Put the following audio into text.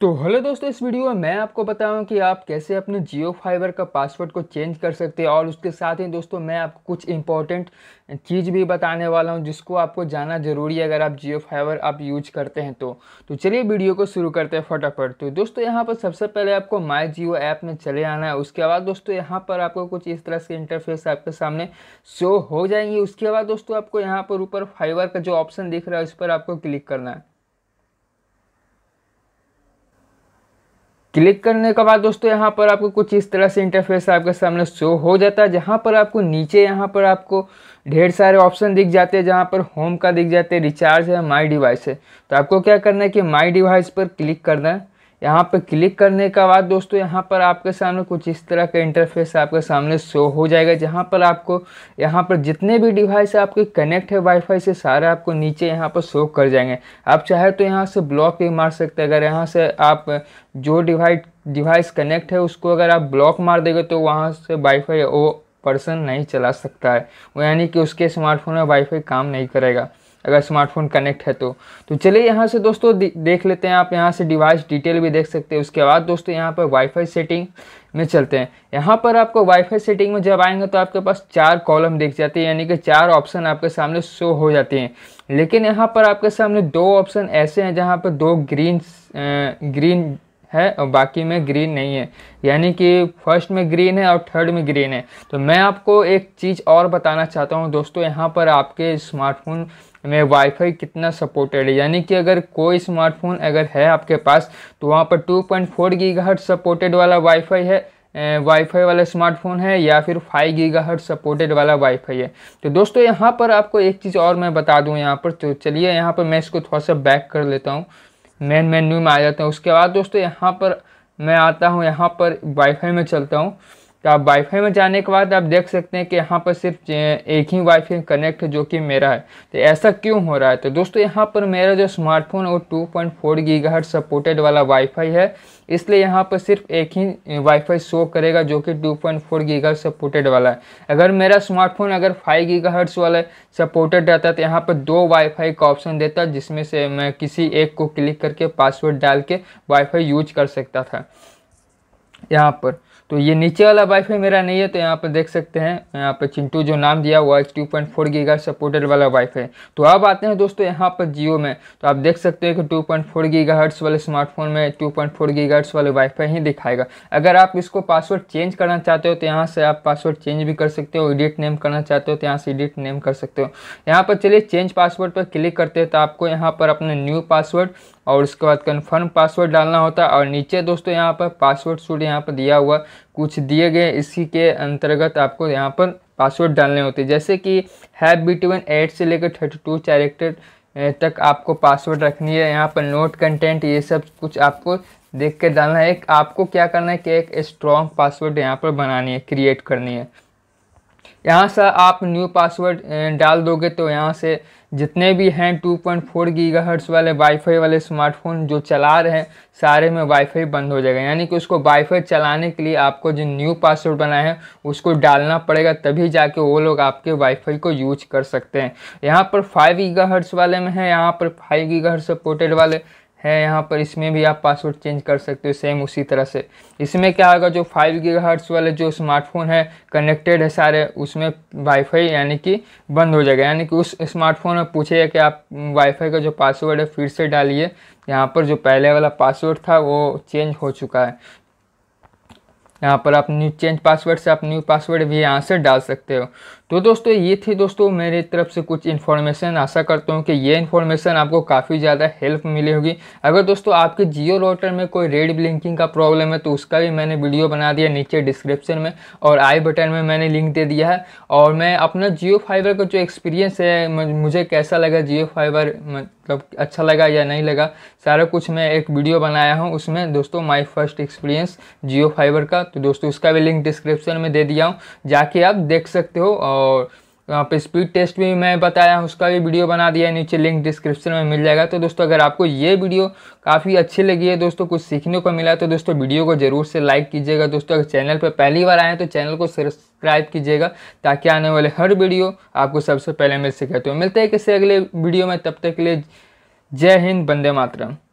तो हेलो दोस्तों इस वीडियो में मैं आपको बताऊं कि आप कैसे अपने जियो फाइबर का पासवर्ड को चेंज कर सकते हैं और उसके साथ ही दोस्तों मैं आपको कुछ इंपॉर्टेंट चीज़ भी बताने वाला हूं जिसको आपको जाना ज़रूरी है अगर आप जियो फाइबर आप यूज करते हैं तो तो चलिए वीडियो को शुरू करते हैं फटाफट तो दोस्तों यहाँ पर सबसे पहले आपको माई जियो ऐप में चले आना है उसके बाद दोस्तों यहाँ पर आपको कुछ इस तरह से इंटरफेस आपके सामने शो हो जाएंगी उसके बाद दोस्तों आपको यहाँ पर ऊपर फाइबर का जो ऑप्शन दिख रहा है उस पर आपको क्लिक करना है क्लिक करने के बाद दोस्तों यहाँ पर आपको कुछ इस तरह से इंटरफेस आपके सामने शो हो जाता है जहाँ पर आपको नीचे यहाँ पर आपको ढेर सारे ऑप्शन दिख जाते हैं जहाँ पर होम का दिख जाते हैं रिचार्ज है माई डिवाइस है तो आपको क्या करना है कि माई डिवाइस पर क्लिक करना है यहाँ पर क्लिक करने के बाद दोस्तों यहाँ पर आपके सामने कुछ इस तरह का इंटरफेस आपके सामने शो हो जाएगा जहाँ पर आपको यहाँ पर जितने भी डिवाइस आपके कनेक्ट है वाईफाई से सारे आपको नीचे यहाँ पर शो कर जाएंगे आप चाहे तो यहाँ से ब्लॉक भी मार सकते हैं अगर यहाँ से आप जो डिवाइस डिवाइस कनेक्ट है उसको अगर आप ब्लॉक मार देंगे तो वहाँ से वाईफाई वो पर्सन नहीं चला सकता है यानी कि उसके स्मार्टफोन में वाईफाई काम नहीं करेगा अगर स्मार्टफोन कनेक्ट है तो तो चलिए यहाँ से दोस्तों देख लेते हैं आप यहाँ से डिवाइस डिटेल भी देख सकते हैं उसके बाद दोस्तों यहाँ पर वाईफाई सेटिंग में चलते हैं यहाँ पर आपको वाईफाई सेटिंग में जब आएंगे तो आपके पास चार कॉलम दिख जाते हैं यानी कि चार ऑप्शन आपके सामने शो हो जाते हैं लेकिन यहाँ पर आपके सामने दो ऑप्शन ऐसे हैं जहाँ पर दो ग्रीन ग्रीन है और बाकी में ग्रीन नहीं है यानी कि फर्स्ट में ग्रीन है और थर्ड में ग्रीन है तो मैं आपको एक चीज़ और बताना चाहता हूँ दोस्तों यहाँ पर आपके स्मार्टफोन में वाईफाई कितना सपोर्टेड है यानी कि अगर कोई स्मार्टफोन अगर है आपके पास तो वहाँ पर 2.4 पॉइंट सपोर्टेड वाला वाईफाई है वाईफाई वाला स्मार्टफोन है या फिर 5 हट सपोर्टेड वाला वाईफाई है तो दोस्तों यहाँ पर आपको एक चीज़ और मैं बता दूँ यहाँ पर तो चलिए यहाँ पर मैं इसको थोड़ा सा बैक कर लेता हूँ मेन मेन्यू में आ जाता हूँ उसके बाद दोस्तों यहाँ पर मैं आता हूँ यहाँ पर वाईफाई में चलता हूँ तो आप वाईफाई में जाने के बाद आप देख सकते हैं कि यहाँ पर सिर्फ एक ही वाईफाई कनेक्ट जो कि मेरा है तो ऐसा क्यों हो रहा है तो दोस्तों यहाँ पर मेरा जो स्मार्टफोन है वो टू पॉइंट फोर सपोर्टेड वाला वाईफाई है इसलिए यहाँ पर सिर्फ एक ही वाईफाई शो करेगा जो कि टू पॉइंट फोर सपोर्टेड वाला है अगर मेरा स्मार्टफोन अगर फाइव गीगाहर्ट्स वाला सपोर्टेड रहता तो यहाँ पर दो वाईफाई का ऑप्शन देता जिसमें से मैं किसी एक को क्लिक करके पासवर्ड डाल के वाईफाई यूज कर सकता था यहाँ पर तो ये नीचे वाला वाईफाई मेरा नहीं है तो यहाँ पर देख सकते हैं यहाँ पर चिंटू जो नाम दिया हुआ है two point four giga supported वाला वाईफाई तो अब आते हैं दोस्तों यहाँ पर जियो में तो आप देख सकते हो कि two point four gigahertz वाले स्मार्टफोन में two point four gigahertz वाले वाईफाई ही दिखाएगा अगर आप इसको पासवर्ड चेंज करना चाहते हो तो यहाँ से आप पासवर्ड चेंज भी कर सकते हो एडिट नेम करना चाहते हो तो यहाँ से एडिट नेम कर सकते हो यहाँ पर चलिए चेंज पासवर्ड पर क्लिक करते हैं तो आपको यहाँ पर अपने न्यू पासवर्ड और उसके बाद कन्फर्म पासवर्ड डालना होता है और नीचे दोस्तों यहाँ पर पासवर्ड सूट यहाँ पर दिया हुआ कुछ दिए गए इसी के अंतर्गत आपको यहाँ पर पासवर्ड डालने होते हैं जैसे कि हैव बिटवीन एट से लेकर थर्टी टू कैरेक्टर तक आपको पासवर्ड रखनी है यहाँ पर नोट कंटेंट ये सब कुछ आपको देख कर डालना है एक आपको क्या करना है कि एक स्ट्रॉन्ग पासवर्ड यहाँ पर बनानी है क्रिएट करनी है यहाँ से आप न्यू पासवर्ड डाल दोगे तो यहाँ से जितने भी हैं 2.4 पॉइंट वाले वाईफाई वाले स्मार्टफोन जो चला रहे हैं सारे में वाईफाई बंद हो जाएगा यानी कि उसको वाईफाई चलाने के लिए आपको जो न्यू पासवर्ड बनाए हैं उसको डालना पड़ेगा तभी जाके वो लोग आपके वाईफाई को यूज कर सकते हैं यहाँ पर फाइव गीगा वाले में है यहाँ पर फाइव गीगा सपोर्टेड वाले है यहाँ पर इसमें भी आप पासवर्ड चेंज कर सकते हो सेम उसी तरह से इसमें क्या होगा जो फाइव गीगा हर्ट्स वाले जो स्मार्टफोन है कनेक्टेड है सारे उसमें वाईफाई यानी कि बंद हो जाएगा यानी कि उस स्मार्टफोन में पूछेगा कि आप वाईफाई का जो पासवर्ड है फिर से डालिए यहाँ पर जो पहले वाला पासवर्ड था वो चेंज हो चुका है यहाँ पर आप न्यू चेंज पासवर्ड से आप न्यू पासवर्ड भी यहाँ से डाल सकते हो तो दोस्तों ये थी दोस्तों मेरे तरफ से कुछ इन्फॉर्मेशन आशा करता हूँ कि ये इन्फॉर्मेशन आपको काफ़ी ज़्यादा हेल्प मिली होगी अगर दोस्तों आपके जियो राउटर में कोई रेड ब्लिंकिंग का प्रॉब्लम है तो उसका भी मैंने वीडियो बना दिया नीचे डिस्क्रिप्शन में और आई बटन में मैंने लिंक दे दिया है और मैं अपना जियो फाइबर का जो एक्सपीरियंस है मुझे कैसा लगा जियो फाइबर मतलब अच्छा लगा या नहीं लगा सारा कुछ मैं एक वीडियो बनाया हूँ उसमें दोस्तों my first experience Jio fiber का तो दोस्तों उसका भी लिंक डिस्क्रिप्शन में दे दिया हूँ जाके आप देख सकते हो और वहाँ पे स्पीड टेस्ट भी मैं बताया उसका भी वीडियो बना दिया नीचे लिंक डिस्क्रिप्शन में मिल जाएगा तो दोस्तों अगर आपको ये वीडियो काफ़ी अच्छी लगी है दोस्तों कुछ सीखने को मिला तो दोस्तों वीडियो को ज़रूर से लाइक कीजिएगा दोस्तों अगर चैनल पर पहली बार आए तो चैनल को सब्सक्राइब कीजिएगा ताकि आने वाले हर वीडियो आपको सबसे पहले मिल सके तो मिलते हैं किसी अगले वीडियो में तब तक के लिए जय हिंद बंदे मातरम